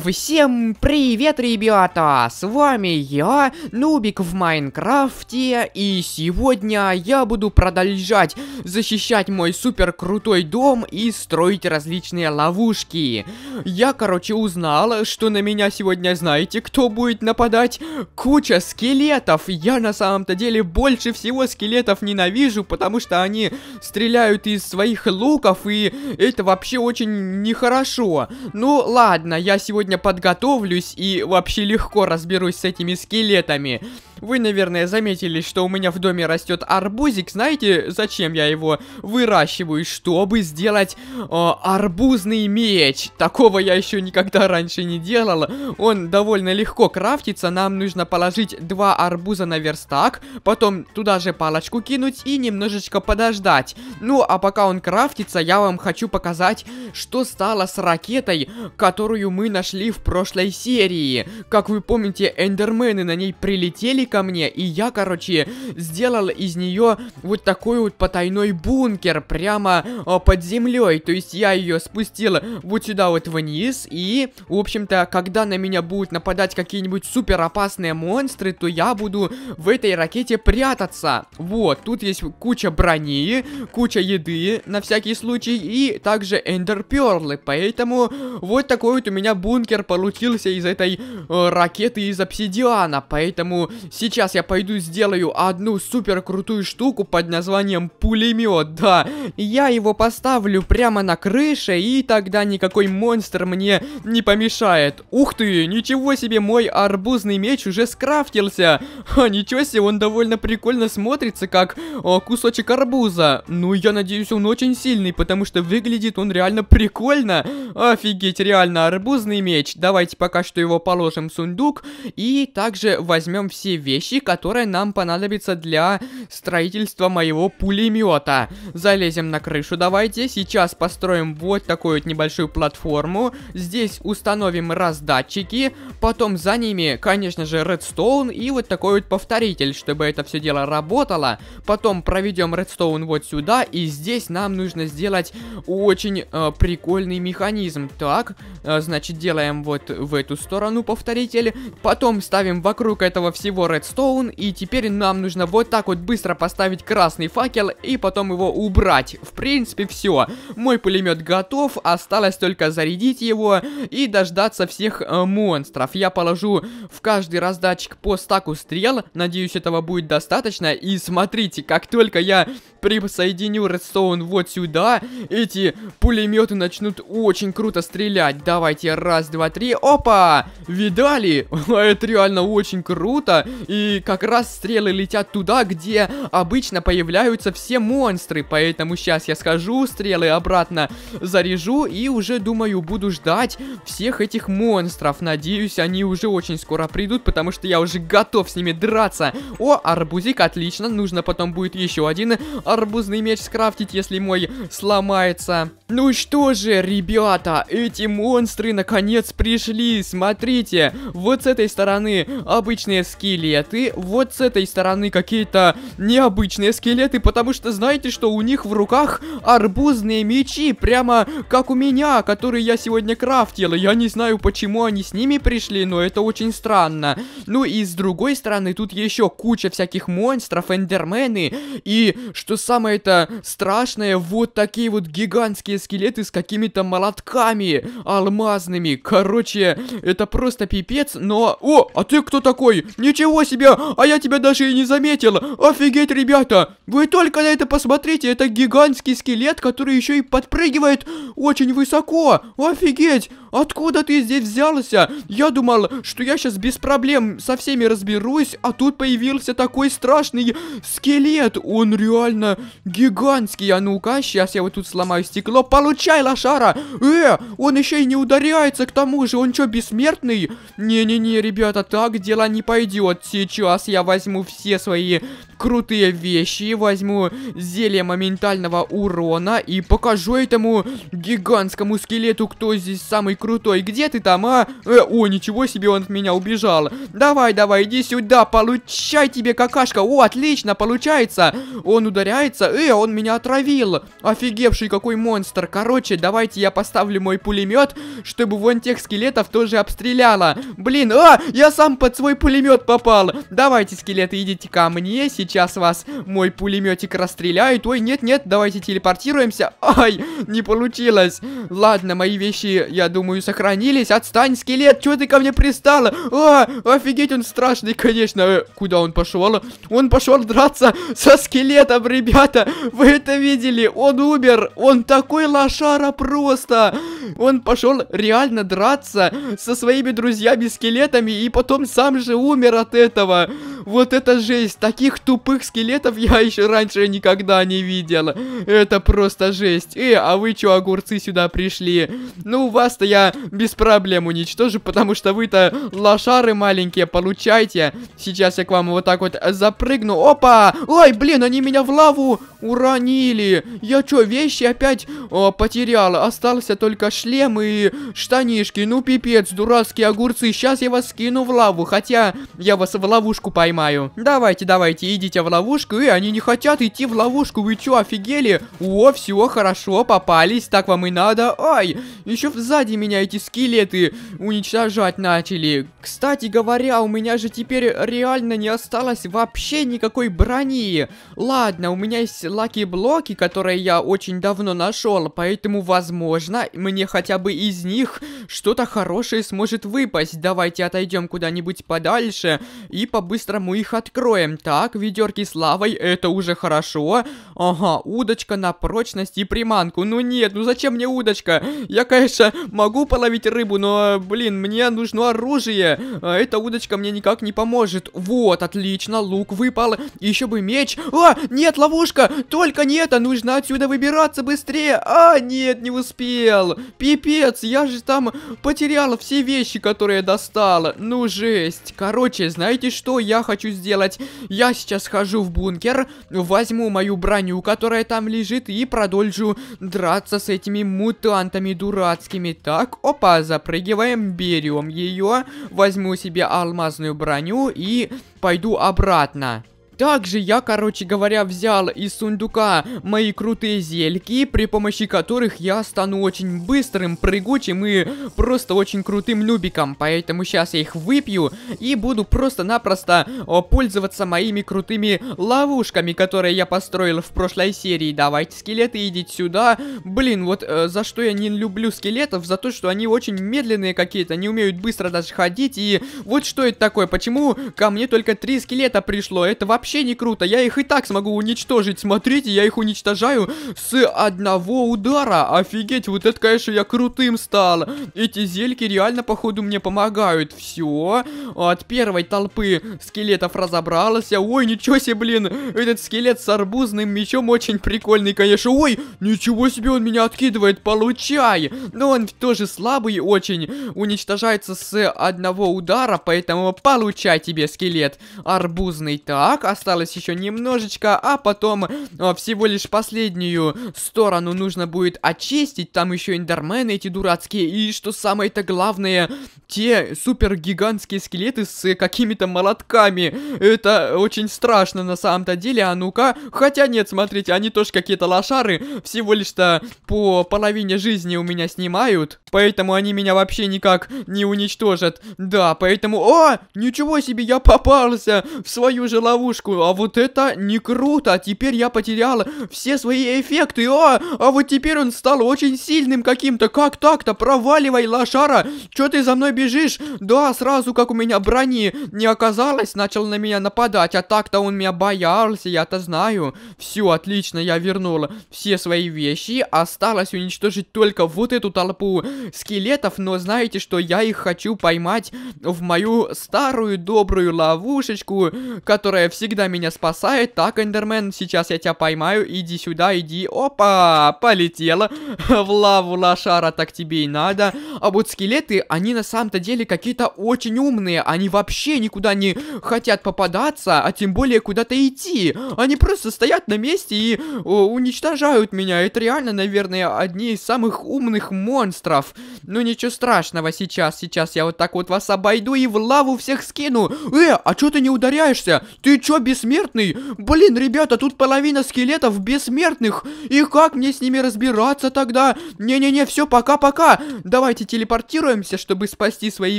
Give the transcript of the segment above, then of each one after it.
Всем привет, ребята! С вами я, Нубик в Майнкрафте, и сегодня я буду продолжать защищать мой супер крутой дом и строить различные ловушки. Я, короче, узнал, что на меня сегодня, знаете, кто будет нападать? Куча скелетов! Я на самом-то деле больше всего скелетов ненавижу, потому что они стреляют из своих луков, и это вообще очень нехорошо. Ну ладно, я сегодня сегодня подготовлюсь и вообще легко разберусь с этими скелетами. Вы, наверное, заметили, что у меня в доме растет арбузик. Знаете, зачем я его выращиваю? Чтобы сделать э, арбузный меч. Такого я еще никогда раньше не делал. Он довольно легко крафтится. Нам нужно положить два арбуза на верстак, потом туда же палочку кинуть и немножечко подождать. Ну, а пока он крафтится, я вам хочу показать, что стало с ракетой, которую мы нашли нашли в прошлой серии. Как вы помните, эндермены на ней прилетели ко мне, и я, короче, сделал из нее вот такой вот потайной бункер прямо а, под землей. То есть я ее спустил вот сюда вот вниз, и, в общем-то, когда на меня будут нападать какие-нибудь супер опасные монстры, то я буду в этой ракете прятаться. Вот, тут есть куча брони, куча еды на всякий случай, и также эндерперлы. Поэтому вот такой вот у меня бункер бункер получился из этой э, ракеты из обсидиана. Поэтому сейчас я пойду сделаю одну супер крутую штуку под названием пулемет. Да, я его поставлю прямо на крыше, и тогда никакой монстр мне не помешает. Ух ты, ничего себе, мой арбузный меч уже скрафтился. Ха, ничего себе, он довольно прикольно смотрится, как о, э, кусочек арбуза. Ну, я надеюсь, он очень сильный, потому что выглядит он реально прикольно. Офигеть, реально, арбузный меч. Давайте пока что его положим в сундук. И также возьмем все вещи, которые нам понадобятся для строительства моего пулемета. Залезем на крышу давайте. Сейчас построим вот такую вот небольшую платформу. Здесь установим раздатчики. Потом за ними, конечно же, редстоун и вот такой вот повторитель, чтобы это все дело работало. Потом проведем редстоун вот сюда. И здесь нам нужно сделать очень э, прикольный механизм. Так, э, значит, делаем делаем вот в эту сторону повторитель, потом ставим вокруг этого всего редстоун, и теперь нам нужно вот так вот быстро поставить красный факел и потом его убрать. В принципе, все. Мой пулемет готов, осталось только зарядить его и дождаться всех э, монстров. Я положу в каждый раздатчик по стаку стрел, надеюсь, этого будет достаточно, и смотрите, как только я присоединю редстоун вот сюда, эти пулеметы начнут очень круто стрелять. Давайте, раз, два, три, опа! Видали? Это реально очень круто. И как раз стрелы летят туда, где обычно появляются все монстры. Поэтому сейчас я схожу, стрелы обратно заряжу и уже, думаю, буду ждать всех этих монстров. Надеюсь, они уже очень скоро придут, потому что я уже готов с ними драться. О, арбузик, отлично, нужно потом будет еще один арбузный меч скрафтить, если мой сломается. Ну что же, ребята, эти монстры наконец пришли. Смотрите, вот с этой стороны обычные скелеты, вот с этой стороны какие-то необычные скелеты, потому что знаете, что у них в руках арбузные мечи, прямо как у меня, которые я сегодня крафтил. Я не знаю, почему они с ними пришли, но это очень странно. Ну и с другой стороны, тут еще куча всяких монстров, эндермены, и что самое-то страшное, вот такие вот гигантские скелеты с какими-то молотками алмазными. Короче, это просто пипец, но... О, а ты кто такой? Ничего себе, а я тебя даже и не заметил. Офигеть, ребята, вы только на это посмотрите, это гигантский скелет, который еще и подпрыгивает очень высоко. Офигеть, Откуда ты здесь взялся? Я думал, что я сейчас без проблем со всеми разберусь, а тут появился такой страшный скелет. Он реально гигантский. А ну-ка, сейчас я вот тут сломаю стекло. Получай, лошара! Э, он еще и не ударяется, к тому же. Он что, бессмертный? Не-не-не, ребята, так дела не пойдет. Сейчас я возьму все свои крутые вещи. Возьму зелье моментального урона и покажу этому гигантскому скелету, кто здесь самый крутой. Где ты там, а? Э, о, ничего себе, он от меня убежал. Давай, давай, иди сюда, получай тебе какашка. О, отлично, получается. Он ударяется. Э, он меня отравил. Офигевший какой монстр. Короче, давайте я поставлю мой пулемет, чтобы вон тех скелетов тоже обстреляло Блин, а, я сам под свой пулемет попал. Давайте, скелеты, идите ко мне. Сейчас сейчас вас мой пулеметик расстреляет. Ой, нет-нет, давайте телепортируемся. Ай, не получилось. Ладно, мои вещи, я думаю, сохранились. Отстань, скелет, что ты ко мне пристала? А, офигеть, он страшный, конечно. Э, куда он пошел? Он пошел драться со скелетом, ребята. Вы это видели? Он умер. Он такой лошара просто. Он пошел реально драться со своими друзьями-скелетами и потом сам же умер от этого. Вот это жесть! Таких тупых скелетов я еще раньше никогда не видела. Это просто жесть. Э, а вы чё, огурцы сюда пришли? Ну, вас-то я без проблем уничтожу, потому что вы-то лошары маленькие, получайте. Сейчас я к вам вот так вот запрыгну. Опа! Ой, блин, они меня в лаву уронили. Я чё, вещи опять о, потерял? Остался только шлем и штанишки. Ну, пипец, дурацкие огурцы. Сейчас я вас скину в лаву, хотя я вас в ловушку пойму поймаю. Давайте, давайте, идите в ловушку. И они не хотят идти в ловушку. Вы чё, офигели? О, все хорошо, попались. Так вам и надо. Ай, еще сзади меня эти скелеты уничтожать начали. Кстати говоря, у меня же теперь реально не осталось вообще никакой брони. Ладно, у меня есть лаки-блоки, которые я очень давно нашел. Поэтому, возможно, мне хотя бы из них что-то хорошее сможет выпасть. Давайте отойдем куда-нибудь подальше и по-быстрому мы их откроем. Так, ведерки с лавой, это уже хорошо. Ага, удочка на прочность и приманку. Ну нет, ну зачем мне удочка? Я, конечно, могу половить рыбу, но, блин, мне нужно оружие. А эта удочка мне никак не поможет. Вот, отлично, лук выпал. Еще бы меч. А, нет, ловушка! Только не это, нужно отсюда выбираться быстрее. А, нет, не успел. Пипец, я же там потерял все вещи, которые достала. Ну, жесть. Короче, знаете что, я хочу хочу сделать. Я сейчас хожу в бункер, возьму мою броню, которая там лежит, и продолжу драться с этими мутантами дурацкими. Так, опа, запрыгиваем, берем ее, возьму себе алмазную броню и пойду обратно. Также я, короче говоря, взял из сундука мои крутые зельки, при помощи которых я стану очень быстрым, прыгучим и просто очень крутым нубиком. Поэтому сейчас я их выпью и буду просто-напросто пользоваться моими крутыми ловушками, которые я построил в прошлой серии. Давайте, скелеты, идите сюда. Блин, вот э, за что я не люблю скелетов, за то, что они очень медленные какие-то, не умеют быстро даже ходить. И вот что это такое, почему ко мне только три скелета пришло, это вообще вообще не круто. Я их и так смогу уничтожить. Смотрите, я их уничтожаю с одного удара. Офигеть, вот это, конечно, я крутым стал. Эти зельки реально, походу, мне помогают. Все. От первой толпы скелетов разобралась. Ой, ничего себе, блин. Этот скелет с арбузным мечом очень прикольный, конечно. Ой, ничего себе, он меня откидывает. Получай. Но он тоже слабый очень. Уничтожается с одного удара, поэтому получай тебе, скелет. Арбузный. Так, а осталось еще немножечко, а потом э, всего лишь последнюю сторону нужно будет очистить. Там еще эндермены эти дурацкие. И что самое-то главное, те супер гигантские скелеты с какими-то молотками. Это очень страшно на самом-то деле. А ну-ка, хотя нет, смотрите, они тоже какие-то лошары. Всего лишь-то по половине жизни у меня снимают. Поэтому они меня вообще никак не уничтожат. Да, поэтому... О, ничего себе, я попался в свою же ловушку девушку, а вот это не круто, а теперь я потеряла все свои эффекты, а, а вот теперь он стал очень сильным каким-то, как так-то, проваливай, лошара, чё ты за мной бежишь? Да, сразу как у меня брони не оказалось, начал на меня нападать, а так-то он меня боялся, я-то знаю. Все, отлично, я вернула все свои вещи, осталось уничтожить только вот эту толпу скелетов, но знаете что, я их хочу поймать в мою старую добрую ловушечку, которая всегда всегда меня спасает. Так, Эндермен, сейчас я тебя поймаю. Иди сюда, иди. Опа, полетела. В лаву лошара так тебе и надо. А вот скелеты, они на самом-то деле какие-то очень умные. Они вообще никуда не хотят попадаться, а тем более куда-то идти. Они просто стоят на месте и о, уничтожают меня. Это реально, наверное, одни из самых умных монстров. Ну ничего страшного сейчас. Сейчас я вот так вот вас обойду и в лаву всех скину. Э, а чё ты не ударяешься? Ты чё бессмертный? Блин, ребята, тут половина скелетов бессмертных. И как мне с ними разбираться тогда? Не-не-не, все, пока-пока. Давайте телепортируемся, чтобы спасти свои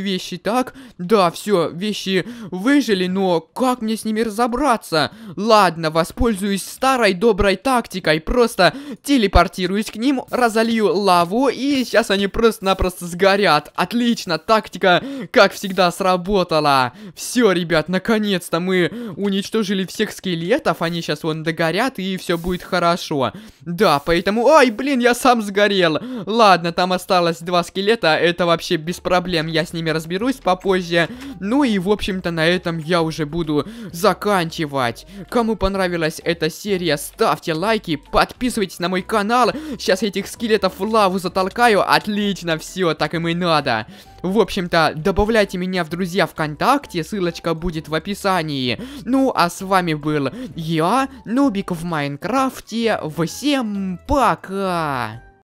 вещи, так? Да, все, вещи выжили, но как мне с ними разобраться? Ладно, воспользуюсь старой доброй тактикой. Просто телепортируюсь к ним, разолью лаву, и сейчас они просто-напросто сгорят. Отлично, тактика, как всегда, сработала. Все, ребят, наконец-то мы уничтожили уничтожили всех скелетов, они сейчас вон догорят, и все будет хорошо. Да, поэтому... ой, блин, я сам сгорел! Ладно, там осталось два скелета, это вообще без проблем, я с ними разберусь попозже. Ну и, в общем-то, на этом я уже буду заканчивать. Кому понравилась эта серия, ставьте лайки, подписывайтесь на мой канал. Сейчас этих скелетов в лаву затолкаю, отлично, все, так им и надо. В общем-то, добавляйте меня в друзья ВКонтакте, ссылочка будет в описании. Ну, а с вами был я, Нубик в Майнкрафте. Всем пока!